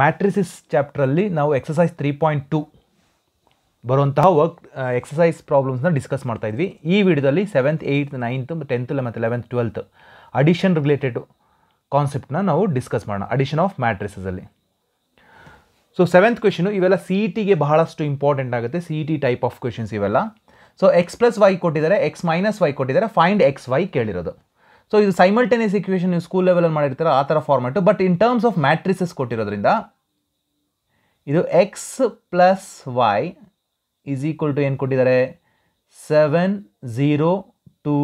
Matrices ಚಾಪ್ಟ್ರಲ್ಲಿ ನಾವು exercise three point two ಬರುವಂತಹ ವರ್ಕ್ ಎಕ್ಸಸೈಸ್ ಪ್ರಾಬ್ಲಮ್ಸ್ನ ಡಿಸ್ಕಸ್ ಮಾಡ್ತಾ ಇದ್ವಿ ಈ ವಿಡಿಯೋದಲ್ಲಿ ಸೆವೆಂತ್ ಏಯ್ತ್ ನೈನ್ತ್ ಟೆಂತ್ ಮತ್ತು ಲೆವೆಂತ್ ಟ್ವೆಲ್ತ್ ಅಡಿಷನ್ ರಿಲೇಟೆಡ್ ಕಾನ್ಸೆಪ್ಟ್ನ ನಾವು ಡಿಸ್ಕಸ್ ಮಾಡೋಣ ಅಡಿಷನ್ ಆಫ್ ಮ್ಯಾಟ್ರಿಸಸಲ್ಲಿ ಸೊ ಸೆವೆಂತ್ ಕ್ವೆಶನು ಇವೆಲ್ಲ ಸಿ ಇ e ಟಿಗೆ ಬಹಳಷ್ಟು ಇಂಪಾರ್ಟೆಂಟ್ ಆಗುತ್ತೆ C E T type of questions ಇವೆಲ್ಲ ಸೊ ಎಕ್ಸ್ ಪ್ಲಸ್ ವೈ ಕೊಟ್ಟಿದ್ದಾರೆ ಎಕ್ಸ್ ಮೈನಸ್ ವೈ ಕೊಟ್ಟಿದ್ದಾರೆ ಫೈಂಡ್ ಎಕ್ಸ್ ವೈ ಕೇಳಿರೋದು ಸೊ ಇದು ಸೈಮಲ್ಟೇನಿಯಸ್ ಇಕ್ವೇಷನ್ ನೀವು ಸ್ಕೂಲ್ ಲೆವೆಲಲ್ಲಿ ಮಾಡಿರ್ತೀರ ಆ ಥರ format but in terms of matrices ಕೊಟ್ಟಿರೋದ್ರಿಂದ ಇದು X plus Y is equal to ಏನು ಕೊಟ್ಟಿದ್ದಾರೆ seven zero two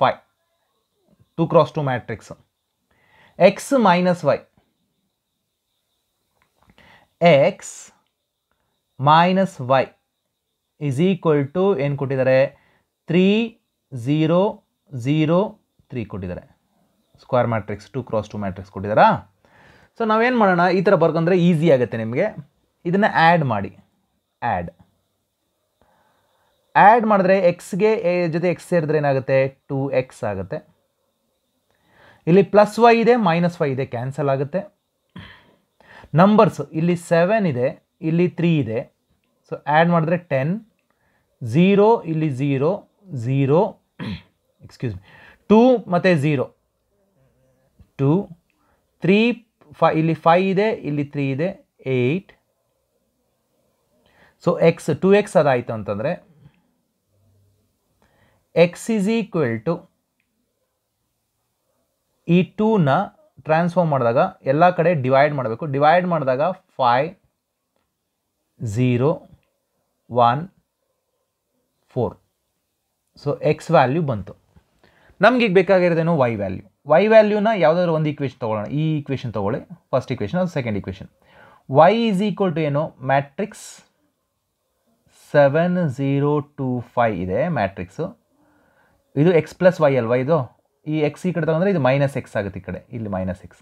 five two cross two matrix X minus Y X minus Y is equal to ಏನು ಕೊಟ್ಟಿದ್ದಾರೆ ತ್ರೀ ಝೀರೋ ಝೀರೋ ತ್ರೀ ಕೊಟ್ಟಿದ್ದಾರೆ square matrix two cross two matrix ಕೊಟ್ಟಿದ್ದಾರಾ so ನಾವೇನು ಮಾಡೋಣ ಈ ಥರ ಬರ್ಕೊಂಡ್ರೆ ಈಸಿ ಆಗುತ್ತೆ ನಿಮಗೆ ಇದನ್ನು ಆ್ಯಡ್ ಮಾಡಿ ಆ್ಯಡ್ ಆ್ಯಡ್ ಮಾಡಿದ್ರೆ ಎಕ್ಸ್ಗೆ ಜೊತೆ ಎಕ್ಸ್ ಸೇರಿದ್ರೆ ಏನಾಗುತ್ತೆ ಟು ಎಕ್ಸ್ ಆಗುತ್ತೆ ಇಲ್ಲಿ ಪ್ಲಸ್ ವೈ ಇದೆ ಮೈನಸ್ ವೈ ಇದೆ ಕ್ಯಾನ್ಸಲ್ ಆಗುತ್ತೆ ನಂಬರ್ಸ್ ಇಲ್ಲಿ ಸೆವೆನ್ ಇದೆ ಇಲ್ಲಿ ತ್ರೀ ಇದೆ ಸೊ ಆ್ಯಡ್ ಮಾಡಿದ್ರೆ ಟೆನ್ ಝೀರೋ ಇಲ್ಲಿ zero zero excuse me two ಮತ್ತು ಝೀರೋ ಟೂ ತ್ರೀ ಫೈ ಇಲ್ಲಿ ಫೈ ಇದೆ ಇಲ್ಲಿ ತ್ರೀ ಇದೆ eight so X two X ಅದಾಯಿತು ಅಂತಂದರೆ ಎಕ್ಸ್ ಈಸ್ ಈಕ್ವಲ್ ಟು ಈ ಟೂನ ಟ್ರಾನ್ಸ್ಫಾರ್ಮ್ ಮಾಡಿದಾಗ ಎಲ್ಲ ಕಡೆ ಡಿವೈಡ್ ಮಾಡಬೇಕು ಡಿವೈಡ್ ಮಾಡಿದಾಗ five zero one four so X value ಬಂತು ನಮ್ಗೆ ಈಗ ಬೇಕಾಗಿರೋದೇನು ವೈ ವ್ಯಾಲ್ಯೂ ವೈ ವ್ಯಾಲ್ಯೂನ ಯಾವುದಾದ್ರು ಒಂದು ಈಕ್ವೇಷನ್ ತೊಗೊಳ್ಳೋಣ ಈ ಈಕ್ವೇಷನ್ ತೊಗೊಳ್ಳಿ ಫಸ್ಟ್ ಈಕ್ವೇಷನ್ ಅದು second equation Y is equal to ಏನು matrix seven zero two five ಇದೆ ಮ್ಯಾಟ್ರಿಕ್ಸು ಇದು ಎಕ್ಸ್ ಪ್ಲಸ್ ವೈ ಅಲ್ವಾ ಇದು ಈ ಎಕ್ಸ್ ಈ ಕಡೆ ತೊಗೊಂಡ್ರೆ ಇದು ಮೈನಸ್ ಎಕ್ಸ್ ಆಗುತ್ತೆ ಈ ಕಡೆ ಇಲ್ಲಿ ಮೈನಸ್ ಎಕ್ಸ್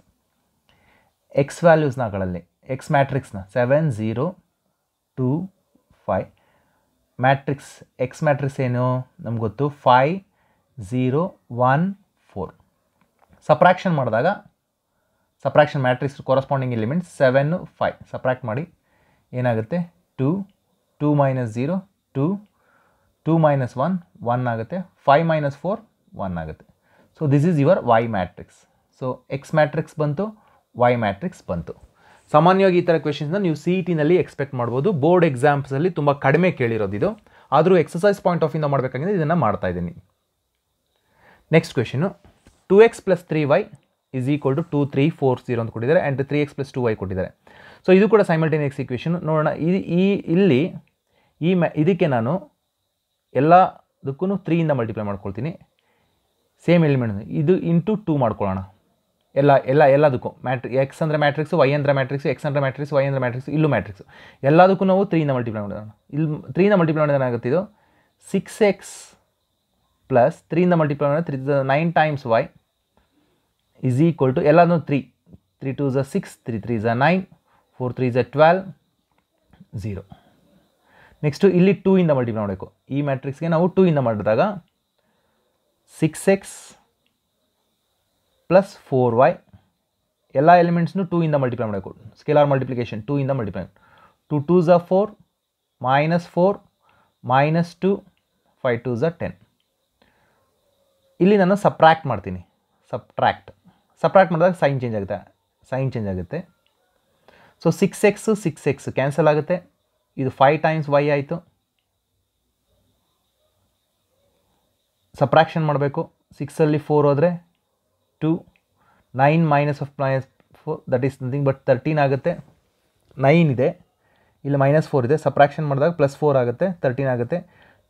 ಎಕ್ಸ್ ವ್ಯಾಲ್ಯೂಸ್ನಗಳಲ್ಲಿ ಎಕ್ಸ್ ಮ್ಯಾಟ್ರಿಕ್ಸ್ನ seven zero two five matrix X matrix ಏನು ನಮ್ಗೆ ಗೊತ್ತು five zero one four subtraction ಮಾಡಿದಾಗ ಸಪ್ರಾಕ್ಷನ್ ಮ್ಯಾಟ್ರಿಕ್ಸ್ ಕೊರಸ್ಪಾಂಡಿಂಗ್ ಎಲಿಮೆಂಟ್ ಸೆವೆನ್ನು ಫೈ ಸಪ್ರಾಕ್ಟ್ ಮಾಡಿ ಏನಾಗುತ್ತೆ two two minus zero two two minus one one ಆಗುತ್ತೆ ಫೈವ್ ಮೈನಸ್ ಫೋರ್ ಒನ್ ಆಗುತ್ತೆ so this is your Y matrix so X matrix ಬಂತು Y matrix ಬಂತು ಸಾಮಾನ್ಯವಾಗಿ ಈ ಥರ ಕ್ವೆಶನ್ಸ್ನ ನೀವು ಸಿ ಇ ಟಿನಲ್ಲಿ ಎಕ್ಸ್ಪೆಕ್ಟ್ ಮಾಡ್ಬೋದು ಬೋರ್ಡ್ ಎಕ್ಸಾಮ್ಸಲ್ಲಿ ತುಂಬ ಕಡಿಮೆ ಕೇಳಿರೋದು ಇದು ಆದರೂ ಎಕ್ಸಸೈಸ್ ಪಾಯಿಂಟ್ ಆಫ್ ಇಂದ ಇದನ್ನು ಮಾಡ್ತಾ ಇದ್ದೀನಿ next question two X plus three Y is equal to two three four zero ಅಂತ ಕೊಟ್ಟಿದ್ದಾರೆ and three X plus two Y ಕೊಟ್ಟಿದ್ದಾರೆ ಸೊ ಇದು ಕೂಡ ಸೈಮಲ್ಟೇನಿಯಕ್ಸ್ ಈಕ್ವೇಷನ್ ನೋಡೋಣ ಈ ಇಲ್ಲಿ ಈ ಮ್ಯಾ ಇದಕ್ಕೆ ನಾನು ಎಲ್ಲದಕ್ಕೂ ತ್ರೀಯಿಂದ ಮಲ್ಟಿಪ್ಲೈ ಮಾಡ್ಕೊಳ್ತೀನಿ ಸೇಮ್ ಎಲಿಮೆಂಟ್ ಇದು ಇಂಟು ಟೂ ಮಾಡ್ಕೊಳ್ಳೋಣ ಎಲ್ಲ ಎಲ್ಲ ಎಲ್ಲದಕ್ಕೂ ಮ್ಯಾಟ್ರಿ ಎಕ್ಸ್ ಅಂದರೆ ಮ್ಯಾಟ್ರಿಕ್ಸ್ ವೈ ಅಂದರೆ ಮ್ಯಾಟ್ರಿಕ್ಸ್ ಎಕ್ಸ್ ಅಂದರೆ ಮ್ಯಾಟ್ರಿಕ್ಸ್ ವೈ ಅಂದರೆ ಮ್ಯಾಟ್ರಿಕ್ಸ್ ಇಲ್ಲೂ ಮ್ಯಾಟ್ರಿಕ್ಸ್ ಎಲ್ಲದಕ್ಕೂ ನಾವು ತ್ರೀಯಿಂದ ಮಲ್ಟಿಪ್ಲೈ ಮಾಡೋಣ ಇಲ್ಲಿ ತ್ರೀಯಿಂದ ಮಲ್ಟಿಪ್ಲೈ ಮಾಡೋದಾಗುತ್ತೆ ಇದು ಸಿಕ್ಸ್ ಎಕ್ಸ್ ಪ್ಲಸ್ ತ್ರೀಯಿಂದ ಮಲ್ಟಿಪ್ಲೈ ಮಾಡಿದ್ರೆ three nine times Y is equal to ಎಲ್ಲಾದರೂ ತ್ರೀ ತ್ರೀ ಟು ಝ ಸಿಕ್ಸ್ ತ್ರೀ ತ್ರೀ ಅ ನೈನ್ ಫೋರ್ ತ್ರೀ ಅ ಟ್ವೆಲ್ ಝೀರೋ ನೆಕ್ಸ್ಟು ಇಲ್ಲಿ ಟೂ ಇಂದ ಮಲ್ಟಿಪ್ಲೈ ಮಾಡಬೇಕು ಈ ಮ್ಯಾಟ್ರಿಕ್ಸ್ಗೆ ನಾವು ಟೂ ಇಂದ ಮಾಡಿದಾಗ six X plus four Y ಎಲ್ಲ ಎಲಿಮೆಂಟ್ಸ್ನು ಟೂ ಇಂದ ಮಲ್ಟಿಪ್ಲೈ ಮಾಡಬೇಕು ಆರ್ ಮಲ್ಟಿಪ್ಲಿಕೇಶನ್ ಟೂ ಇಂದ ಮಲ್ಟಿಪ್ಲೈ ಟು ಟೂ ಝ four minus four minus two five two ಝ ಟೆನ್ ಇಲ್ಲಿ ನಾನು ಸಪ್ರ್ಯಾಕ್ಟ್ ಮಾಡ್ತೀನಿ ಸಪ್ಟ್ರ್ಯಾಕ್ಟ್ ಸಪ್ರ್ಯಾಕ್ಟ್ ಮಾಡಿದಾಗ ಸೈನ್ ಚೇಂಜ್ ಆಗುತ್ತೆ ಸೈನ್ ಚೇಂಜ್ ಆಗುತ್ತೆ so six X six X cancel ಆಗುತ್ತೆ ಇದು ಫೈವ್ ಟೈಮ್ಸ್ ವೈ ಆಯಿತು ಸಪ್ರ್ಯಾಕ್ಷನ್ ಮಾಡಬೇಕು ಸಿಕ್ಸಲ್ಲಿ ಫೋರ್ ಹೋದರೆ two nine minus of minus four that is nothing but thirteen ಆಗುತ್ತೆ ನೈನ್ ಇದೆ ಇಲ್ಲಿ ಮೈನಸ್ ಫೋರ್ ಇದೆ ಸಪ್ರ್ಯಾಕ್ಷನ್ ಮಾಡಿದಾಗ ಪ್ಲಸ್ ಫೋರ್ ಆಗುತ್ತೆ ತರ್ಟೀನ್ ಆಗುತ್ತೆ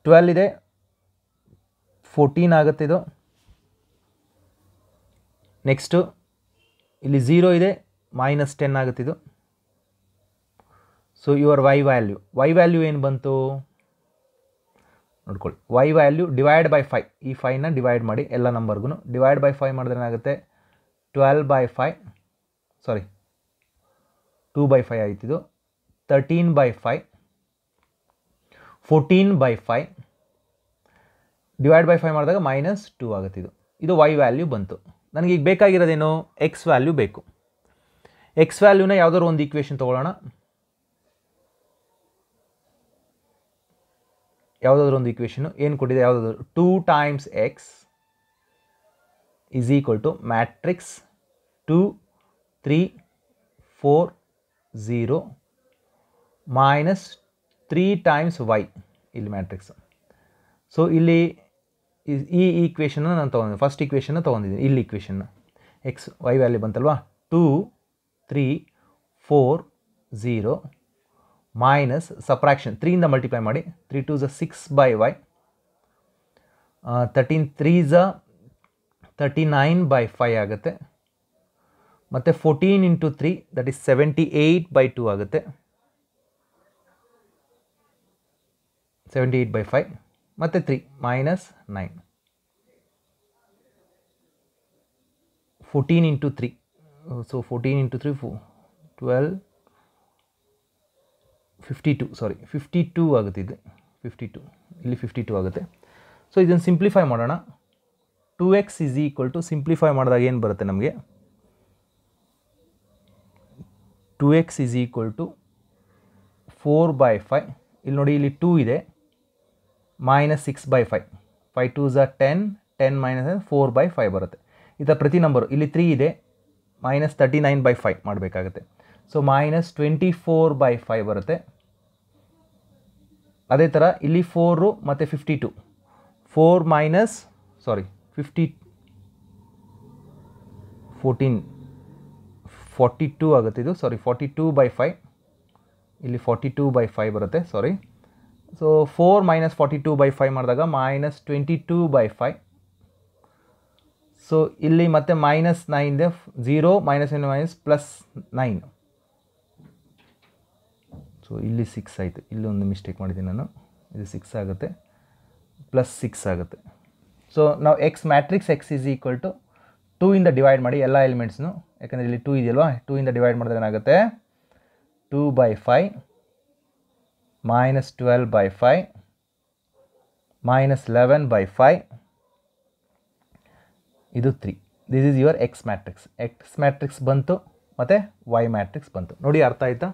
ಟ್ವೆಲ್ ಇದೆ ಫೋರ್ಟೀನ್ ಆಗುತ್ತೆ ಇದು ನೆಕ್ಸ್ಟು ಇಲ್ಲಿ ಝೀರೋ ಇದೆ ಮೈನಸ್ ಟೆನ್ ಆಗುತ್ತಿದ್ದು so your y value y value ಏನು ಬಂತು ನೋಡ್ಕೊಳ್ಳಿ y value divide by five ಈ ಫೈನ ಡಿವೈಡ್ ಮಾಡಿ ಎಲ್ಲ ನಂಬರ್ಗೂ ಡಿವೈಡ್ ಬೈ ಫೈ ಮಾಡಿದ್ರೆ ಏನಾಗುತ್ತೆ twelve by five sorry two by five ಆಯ್ತಿದ್ದು thirteen by five fourteen by five divide by five ಮಾಡಿದಾಗ ಮೈನಸ್ ಟೂ ಆಗುತ್ತಿದ್ದು ಇದು ವೈ ವ್ಯಾಲ್ಯೂ ಬಂತು ನನಗೀಗ ಬೇಕಾಗಿರೋದೇನು ಎಕ್ಸ್ ವ್ಯಾಲ್ಯೂ ಬೇಕು ಎಕ್ಸ್ ವ್ಯಾಲ್ಯೂನ ಯಾವುದಾದ್ರು ಒಂದು ಈಕ್ವೇಷನ್ ತೊಗೊಳ್ಳೋಣ ಯಾವುದಾದ್ರು ಒಂದು ಈಕ್ವೇಷನು ಏನು ಕೊಟ್ಟಿದೆ ಯಾವುದಾದ್ರು two times x is equal to matrix two three four zero minus three times y ಇಲ್ಲಿ ಮ್ಯಾಟ್ರಿಕ್ಸ್ ಸೊ ಇಲ್ಲಿ ಈ ಈಕ್ವೇಷನ್ನ ನಾನು ತೊಗೊಂಡಿದ್ದೀನಿ ಫಸ್ಟ್ ಈಕ್ವೇಷನ್ನ ತೊಗೊಂಡಿದ್ದೀನಿ ಇಲ್ಲಿ ಈಕ್ವೇಷನ್ನ ಎಕ್ಸ್ ವೈ ವ್ಯಾಲ್ಯೂ ಬಂತಲ್ವಾ two three four zero minus subtraction ತ್ರೀಯಿಂದ ಮಲ್ಟಿಪ್ಲೈ ಮಾಡಿ ತ್ರೀ ಟು ಝ six by y thirteen three ಝ ತರ್ಟಿ ನೈನ್ ಬೈ ಫೈ ಆಗುತ್ತೆ ಮತ್ತು fourteen into three that is seventy eight by two ಆಗುತ್ತೆ ಸೆವೆಂಟಿ ಏಯ್ಟ್ ಬೈ ಫೈ ಮತ್ತು three minus nine fourteen into three so fourteen into three four twelve fifty two sorry fifty two ಆಗುತ್ತೆ ಇದು fifty two ಇಲ್ಲಿ fifty two ಆಗುತ್ತೆ so ಇದನ್ನು simplify ಮಾಡೋಣ two x is equal to simplify ಮಾಡಿದಾಗ ಏನು ಬರುತ್ತೆ ನಮಗೆ two x is equal to four by five ಇಲ್ಲಿ ನೋಡಿ ಇಲ್ಲಿ ಟೂ ಇದೆ minus six by five five two ಝ ten ten minus four by five ಬರುತ್ತೆ ಈ ಥರ ಪ್ರತಿ ನಂಬರು ಇಲ್ಲಿ ತ್ರೀ ಇದೆ minus thirty nine by five ಮಾಡಬೇಕಾಗತ್ತೆ so minus twenty four by five ಬರುತ್ತೆ ಅದೇ ಥರ ಇಲ್ಲಿ ಫೋರು ಮತ್ತು fifty two four minus sorry fifty fourteen forty two ಆಗುತ್ತೆ ಇದು sorry forty two by five ಇಲ್ಲಿ ಫಾರ್ಟಿ ಟೂ ಬೈ ಫೈವ್ ಬರುತ್ತೆ sorry so four minus forty two by five ಮಾಡಿದಾಗ minus twenty two by five so ಇಲ್ಲಿ ಮತ್ತೆ minus ನೈನ್ದೆ zero minus ಇನ್ನು minus plus nine so ಇಲ್ಲಿ ಸಿಕ್ಸ್ ಆಯಿತು ಇಲ್ಲೊಂದು ಮಿಸ್ಟೇಕ್ ಮಾಡಿದ್ದೀನಿ ನಾನು ಇದು ಸಿಕ್ಸ್ ಆಗುತ್ತೆ ಪ್ಲಸ್ ಸಿಕ್ಸ್ ಆಗುತ್ತೆ ಸೊ ನಾವು x matrix x is equal to two ಇಂದ ಡಿವೈಡ್ ಮಾಡಿ ಎಲ್ಲ ಎಲಿಮೆಂಟ್ಸ್ನು ಯಾಕಂದರೆ ಇಲ್ಲಿ ಟೂ ಇದೆಯಲ್ವಾ ಟೂ ಇಂದ ಡಿವೈಡ್ ಮಾಡಿದ್ರೆ ಏನಾಗುತ್ತೆ two by five minus 12 by 5 minus 11 by 5 ಇದು three this is your x matrix X matrix ಬಂತು ಮತ್ತು ವೈ ಮ್ಯಾಟ್ರಿಕ್ಸ್ ಬಂತು ನೋಡಿ ಅರ್ಥ ಆಯಿತಾ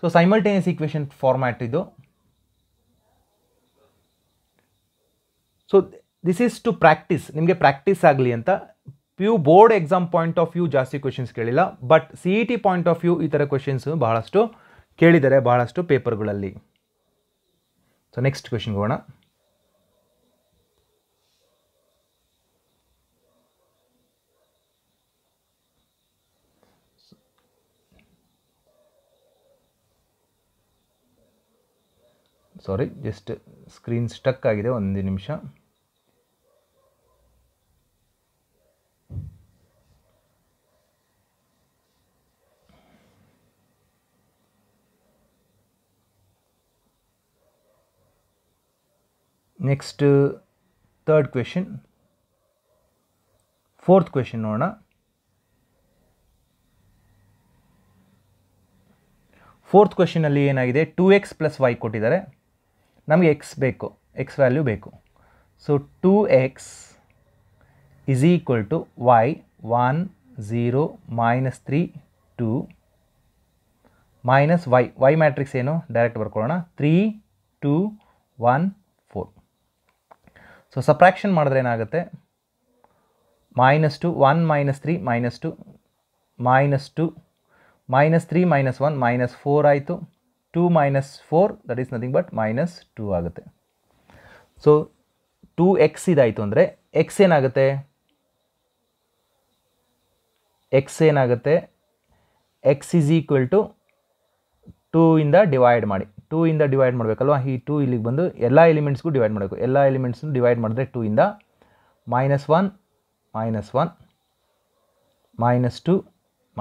ಸೊ ಸೈಮಲ್ಟೇನಿಯಸ್ ಈಕ್ವೇಷನ್ ಫಾರ್ಮ್ಯಾಟ್ ಇದು so this is to practice ನಿಮಗೆ ಪ್ರಾಕ್ಟೀಸ್ ಆಗಲಿ ಅಂತ PU board exam point of view ಜಾಸ್ತಿ ಕ್ವೆಶನ್ಸ್ ಕೇಳಿಲ್ಲ but C E T point of view ಈ ಥರ ಕ್ವೆಶನ್ಸು ಬಹಳಷ್ಟು ಕೇಳಿದ್ದಾರೆ ಬಹಳಷ್ಟು ಪೇಪರ್ಗಳಲ್ಲಿ ಸೊ ನೆಕ್ಸ್ಟ್ ಕ್ವೆಶನ್ಗೆ ಹೋಗೋಣ ಸಾರಿ ಜಸ್ಟ್ ಸ್ಕ್ರೀನ್ ಸ್ಟಕ್ ಆಗಿದೆ ಒಂದು ನಿಮಿಷ next third question fourth question ನೋಡೋಣ ಫೋರ್ತ್ ಕ್ವೆಶನಲ್ಲಿ ಏನಾಗಿದೆ ಟೂ ಎಕ್ಸ್ ಪ್ಲಸ್ ವೈ ಕೊಟ್ಟಿದ್ದಾರೆ ನಮಗೆ ಎಕ್ಸ್ ಬೇಕು ಎಕ್ಸ್ ವ್ಯಾಲ್ಯೂ ಬೇಕು so two x is equal to y one zero minus three two minus y y matrix ಏನು ಡೈರೆಕ್ಟ್ ಬರ್ಕೊಳ್ಳೋಣ three two one so subtraction ಮಾಡಿದ್ರೆ ಏನಾಗುತ್ತೆ minus two one minus three minus two minus two minus three minus one minus four ಆಯಿತು two minus four that is nothing but minus two ಆಗುತ್ತೆ so two x ಇದಾಯಿತು ಅಂದರೆ x ಏನಾಗುತ್ತೆ x ಏನಾಗುತ್ತೆ x is equal to two ಇಂದ divide ಮಾಡಿ two ಇಂದ divide ಮಾಡಬೇಕಲ್ವಾ ಈ ಟೂ ಇಲ್ಲಿಗೆ ಬಂದು ಎಲ್ಲ ಎಲಿಮೆಂಟ್ಸ್ಗೂ ಡಿವೈಡ್ ಮಾಡಬೇಕು ಎಲ್ಲ ಎಲಿಮೆಂಟ್ಸ್ನು ಡಿವೈಡ್ ಮಾಡಿದ್ರೆ ಟೂ ಇಂದ minus one minus one minus two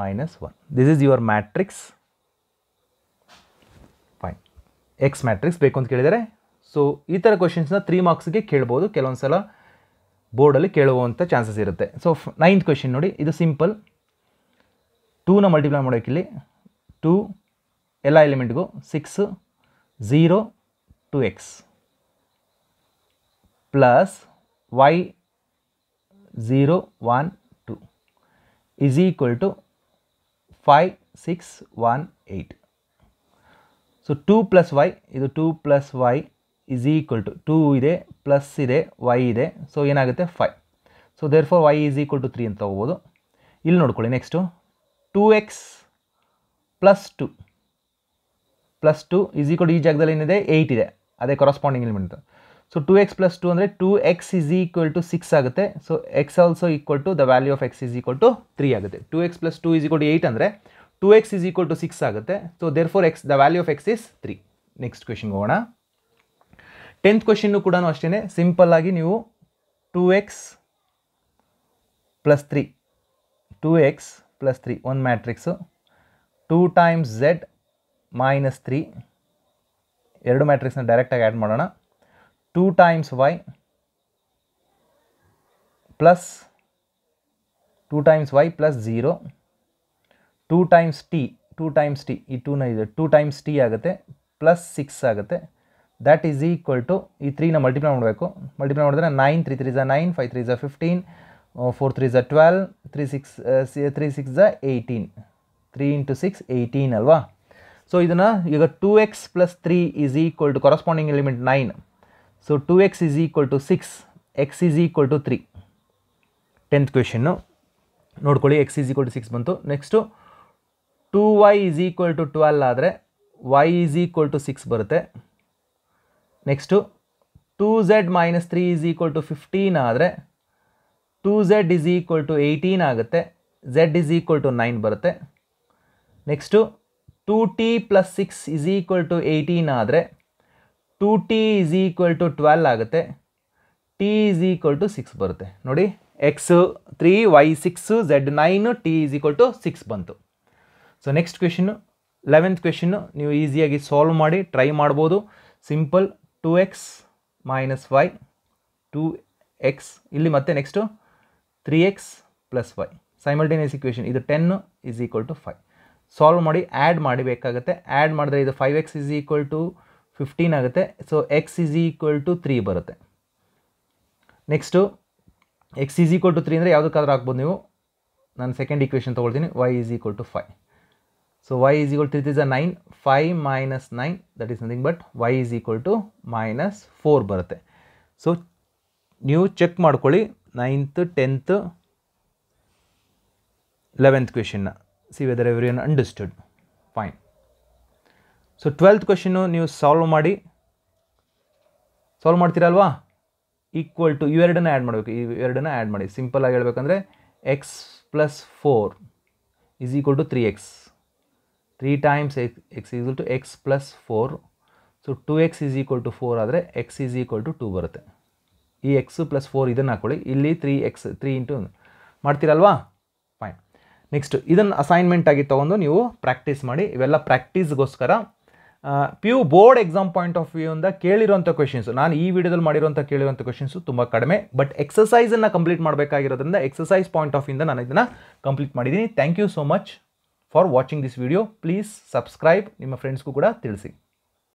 minus one this is your matrix fine x matrix ಬೇಕು ಅಂತ ಕೇಳಿದರೆ ಸೊ ಈ ಥರ ಕ್ವಶನ್ಸ್ನ ತ್ರೀ ಮಾರ್ಕ್ಸ್ಗೆ ಕೇಳ್ಬೋದು ಕೆಲವೊಂದು ಸಲ ಬೋರ್ಡಲ್ಲಿ ಕೇಳುವಂಥ ಚಾನ್ಸಸ್ ಇರುತ್ತೆ ಸೊ ನೈನ್ತ್ ಕ್ವೆಶನ್ ನೋಡಿ ಇದು ಸಿಂಪಲ್ ಟೂನ ಮಲ್ಟಿಪ್ಲೈ ಮಾಡೋಕ್ಕಿಲ್ಲಿ ಟೂ ಎಲ್ಲ ಎಲಿಮೆಂಟ್ಗೂ six 0 to x plus y 0 1 2 is equal to 5 6 1 8. So 2 plus y ಇದು 2 plus y is equal to 2 ಇದೆ ಪ್ಲಸ್ ಇದೆ y ಇದೆ ಸೊ ಏನಾಗುತ್ತೆ 5. So therefore y is equal to three ಅಂತ ಹೋಗ್ಬೋದು ಇಲ್ಲಿ ನೋಡ್ಕೊಳ್ಳಿ next two X plus two plus two is equal ಈ ಜಾಗದಲ್ಲಿ ಏನಿದೆ ಏಯ್ಟ್ ಇದೆ ಅದೇ corresponding element so two x plus two ಅಂದರೆ two x is equal to six ಆಗುತ್ತೆ so x also equal to the value of x is equal to three ಆಗುತ್ತೆ two x plus two is equal to eight ಅಂದರೆ two x is equal to six ಆಗುತ್ತೆ so therefore x the value of x is three next ಕ್ವೆಶನ್ಗೆ ಹೋಗೋಣ tenth ಕ್ವೆಶನ್ನು ಕೂಡ ಅಷ್ಟೇ simple ಆಗಿ ನೀವು to x plus three two x plus three ಒಂದು matrix two times z minus three ಎರಡು ಮ್ಯಾಟ್ರಿಕ್ಸ್ನ ಡೈರೆಕ್ಟಾಗಿ ಆ್ಯಡ್ ಮಾಡೋಣ two times y plus two times y plus zero two times t two times t ಈ ಟೂನ ಇದೆ ಟೂ ಟೈಮ್ಸ್ ಟಿ ಆಗುತ್ತೆ plus six ಆಗುತ್ತೆ ದ್ಯಾಟ್ ಈಸ್ ಈಕ್ವಲ್ ಟು ಈ ತ್ರೀನ ಮಲ್ಟಿಪ್ಲೈ ಮಾಡಬೇಕು ಮಲ್ಟಿಪ್ಲೈ ಮಾಡಿದ್ರೆ ನೈನ್ ತ್ರೀ ತ್ರೀ ಝ ನೈನ್ ಫೈವ್ ತ್ರೀ ಝ ಫಿಫ್ಟೀನ್ ಫೋರ್ ತ್ರೀ ಝ twelve three six three six ಝ eighteen three into six eighteen ಅಲ್ವಾ ಸೊ ಇದನ್ನು ಈಗ two X plus three is equal to corresponding element nine so two x is equal to six x is equal to three tenth ಕ್ವೆಶನ್ನು ನೋಡ್ಕೊಳ್ಳಿ x is equal to six ಬಂತು next two y is equal to twelve ಆದರೆ y is equal to six ಬರುತ್ತೆ next two z minus three is equal to fifteen ಆದರೆ two z is equal to eighteen ಆಗುತ್ತೆ z is equal to nine ಬರುತ್ತೆ next two t plus six is equal to eighteen ಆದರೆ two t is equal to twelve ಆಗುತ್ತೆ t is equal to six ಬರುತ್ತೆ ನೋಡಿ x three y six z nine t is equal to six ಬಂತು so next question eleventh ಕ್ವೆಶನ್ನು ನೀವು ಈಸಿಯಾಗಿ solve ಮಾಡಿ try ಮಾಡ್ಬೋದು simple two x minus y two x ಇಲ್ಲಿ ಮತ್ತೆ next three X plus Y simultaneous equation ಇದು ten is equal to five solve ಮಾಡಿ ಆ್ಯಡ್ ಮಾಡಬೇಕಾಗುತ್ತೆ ಆ್ಯಡ್ ಮಾಡಿದ್ರೆ ಇದು five x is equal to fifteen ಆಗುತ್ತೆ so x is equal to three ಬರುತ್ತೆ next x is equal to three ಅಂದರೆ ಯಾವುದಕ್ಕಾದ್ರೂ ಹಾಕ್ಬೋದು ನೀವು ನಾನು ಸೆಕೆಂಡ್ ಈಕ್ವೇಷನ್ ತೊಗೊಳ್ತೀನಿ y is equal to five so y is equal three is a nine five minus nine that is nothing but y is equal to minus four ಬರುತ್ತೆ so ನೀವು check ಮಾಡ್ಕೊಳ್ಳಿ ninth tenth eleventh ಕ್ವೆಷನ್ನ see whether everyone understood point so twelfth ಕ್ವಶನ್ನು ನೀವು solve ಮಾಡಿ solve ಮಾಡ್ತೀರಲ್ವಾ equal to ಇವೆರಡನ್ನ add ಮಾಡಬೇಕು ಇವೆರಡನ್ನು ಆ್ಯಡ್ ಮಾಡಿ ಆಗಿ ಹೇಳ್ಬೇಕಂದ್ರೆ x plus four is equal to three x three times x x equal to x plus four so two x is equal to four ಆದರೆ x is equal to two ಬರುತ್ತೆ ಈ x plus four ಇದನ್ನು ಹಾಕ್ಕೊಳ್ಳಿ ಇಲ್ಲಿ three x three into ಮಾಡ್ತೀರಲ್ವಾ next ಇದನ್ನು assignment ಆಗಿ ತೊಗೊಂಡು ನೀವು ಪ್ರಾಕ್ಟೀಸ್ ಮಾಡಿ ಇವೆಲ್ಲ ಪ್ರಾಕ್ಟೀಸ್ಗೋಸ್ಕರ P U board exam point of view ಇಂದ ಕೇಳಿರುವಂಥ ಕ್ವೆಶನ್ಸು ನಾನು ಈ ವಿಡಿಯೋದಲ್ಲಿ ಮಾಡಿರುವಂಥ ಕೇಳಿರುವಂಥ ಕ್ವೆಶನ್ಸು ತುಂಬ ಕಡಿಮೆ ಬಟ್ ಎಕ್ಸಸೈಸನ್ನು ಕಂಪ್ಲೀಟ್ ಮಾಡಬೇಕಾಗಿರೋದ್ರಿಂದ ಎಕ್ಸಸೈಸ್ ಪಾಯಿಂಟ್ ಆಫ್ ಇಂದ ನಾನು ಇದನ್ನು ಕಂಪ್ಲೀಟ್ ಮಾಡಿದ್ದೀನಿ thank you so much for watching this video please subscribe ನಿಮ್ಮ ಫ್ರೆಂಡ್ಸ್ಗೂ ಕೂಡ ತಿಳಿಸಿ